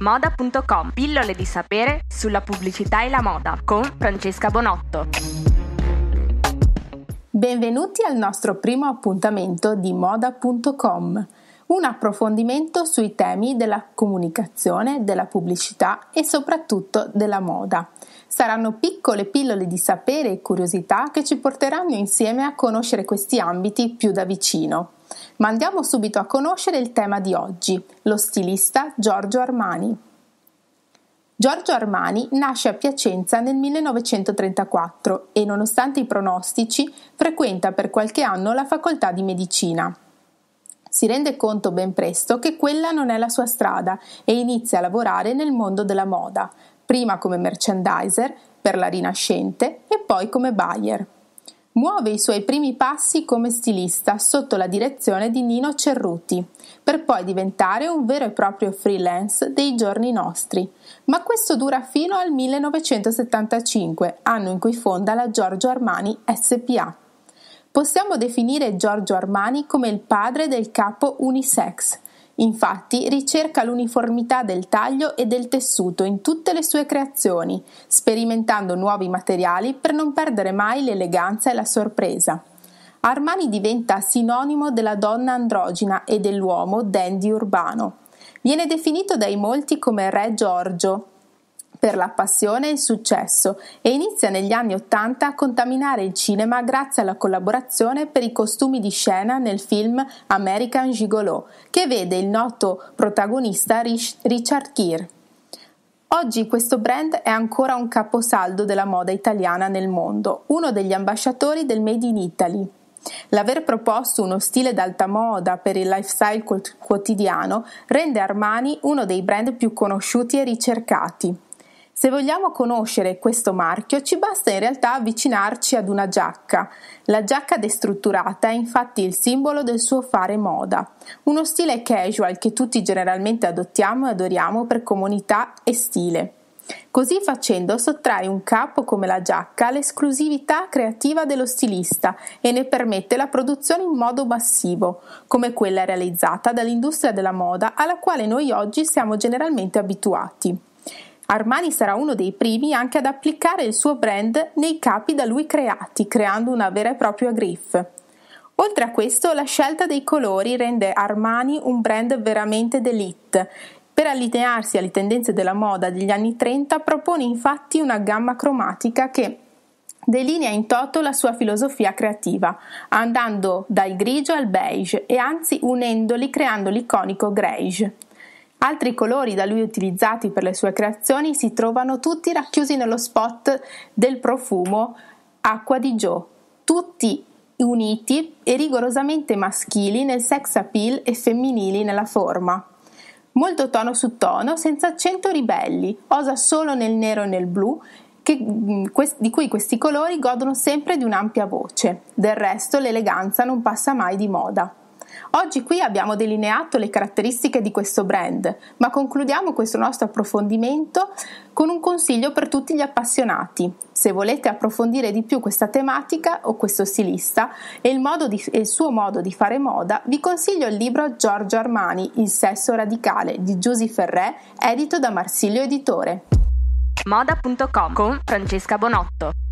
moda.com. Pillole di sapere sulla pubblicità e la moda con Francesca Bonotto. Benvenuti al nostro primo appuntamento di moda.com, un approfondimento sui temi della comunicazione, della pubblicità e soprattutto della moda. Saranno piccole pillole di sapere e curiosità che ci porteranno insieme a conoscere questi ambiti più da vicino. Ma andiamo subito a conoscere il tema di oggi, lo stilista Giorgio Armani. Giorgio Armani nasce a Piacenza nel 1934 e nonostante i pronostici frequenta per qualche anno la facoltà di medicina. Si rende conto ben presto che quella non è la sua strada e inizia a lavorare nel mondo della moda, prima come merchandiser per la Rinascente e poi come buyer. Muove i suoi primi passi come stilista sotto la direzione di Nino Cerruti, per poi diventare un vero e proprio freelance dei giorni nostri. Ma questo dura fino al 1975, anno in cui fonda la Giorgio Armani SPA. Possiamo definire Giorgio Armani come il padre del capo unisex, Infatti ricerca l'uniformità del taglio e del tessuto in tutte le sue creazioni, sperimentando nuovi materiali per non perdere mai l'eleganza e la sorpresa. Armani diventa sinonimo della donna androgina e dell'uomo dandy urbano. Viene definito dai molti come Re Giorgio, per la passione e il successo e inizia negli anni Ottanta a contaminare il cinema grazie alla collaborazione per i costumi di scena nel film American Gigolo, che vede il noto protagonista Richard Gere. Oggi questo brand è ancora un caposaldo della moda italiana nel mondo, uno degli ambasciatori del Made in Italy. L'aver proposto uno stile d'alta moda per il lifestyle quotidiano rende Armani uno dei brand più conosciuti e ricercati. Se vogliamo conoscere questo marchio ci basta in realtà avvicinarci ad una giacca. La giacca destrutturata è infatti il simbolo del suo fare moda, uno stile casual che tutti generalmente adottiamo e adoriamo per comunità e stile. Così facendo sottrae un capo come la giacca all'esclusività creativa dello stilista e ne permette la produzione in modo massivo, come quella realizzata dall'industria della moda alla quale noi oggi siamo generalmente abituati. Armani sarà uno dei primi anche ad applicare il suo brand nei capi da lui creati, creando una vera e propria griff. Oltre a questo, la scelta dei colori rende Armani un brand veramente d'élite. Per allinearsi alle tendenze della moda degli anni 30 propone infatti una gamma cromatica che delinea in toto la sua filosofia creativa, andando dal grigio al beige e anzi unendoli creando l'iconico greige. Altri colori da lui utilizzati per le sue creazioni si trovano tutti racchiusi nello spot del profumo Acqua di Joe, tutti uniti e rigorosamente maschili nel sex appeal e femminili nella forma. Molto tono su tono, senza accento ribelli, osa solo nel nero e nel blu, che, mm, di cui questi colori godono sempre di un'ampia voce. Del resto l'eleganza non passa mai di moda. Oggi qui abbiamo delineato le caratteristiche di questo brand, ma concludiamo questo nostro approfondimento con un consiglio per tutti gli appassionati. Se volete approfondire di più questa tematica o questo stilista e il, di, e il suo modo di fare moda, vi consiglio il libro Giorgio Armani, Il sesso radicale di Giusy Ferré, edito da Marsilio Editore. Moda.com con Francesca Bonotto.